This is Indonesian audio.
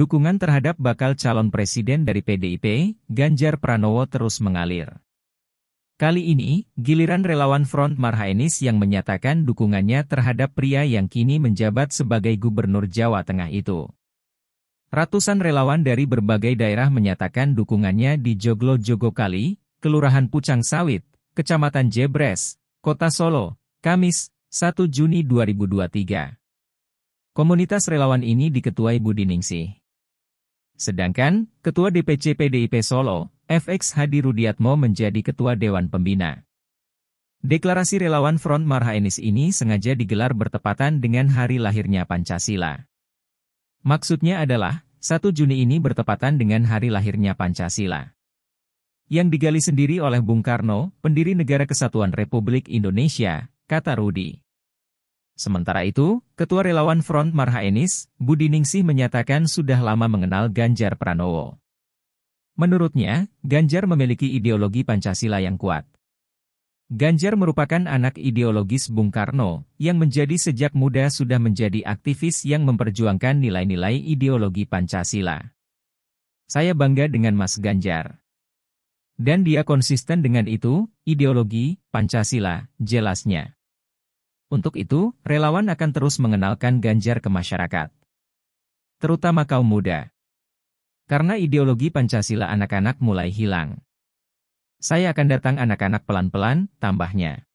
Dukungan terhadap bakal calon presiden dari PDIP, Ganjar Pranowo terus mengalir. Kali ini, giliran relawan Front Marhaenis yang menyatakan dukungannya terhadap pria yang kini menjabat sebagai Gubernur Jawa Tengah itu. Ratusan relawan dari berbagai daerah menyatakan dukungannya di Joglo Jogokali, Kelurahan Pucang Sawit, Kecamatan Jebres, Kota Solo, Kamis, 1 Juni 2023. Komunitas relawan ini diketuai Budi Ningsih. Sedangkan, Ketua DPC PDIP Solo, FX Hadi Rudiatmo menjadi Ketua Dewan Pembina. Deklarasi relawan Front Marhaenis ini sengaja digelar bertepatan dengan hari lahirnya Pancasila. Maksudnya adalah, 1 Juni ini bertepatan dengan hari lahirnya Pancasila. Yang digali sendiri oleh Bung Karno, pendiri Negara Kesatuan Republik Indonesia, kata Rudi. Sementara itu, Ketua Relawan Front Marha Enis, Budi Ningsih menyatakan sudah lama mengenal Ganjar Pranowo. Menurutnya, Ganjar memiliki ideologi Pancasila yang kuat. Ganjar merupakan anak ideologis Bung Karno, yang menjadi sejak muda sudah menjadi aktivis yang memperjuangkan nilai-nilai ideologi Pancasila. Saya bangga dengan Mas Ganjar. Dan dia konsisten dengan itu, ideologi, Pancasila, jelasnya. Untuk itu, relawan akan terus mengenalkan Ganjar ke masyarakat, terutama kaum muda. Karena ideologi Pancasila anak-anak mulai hilang. Saya akan datang anak-anak pelan-pelan, tambahnya.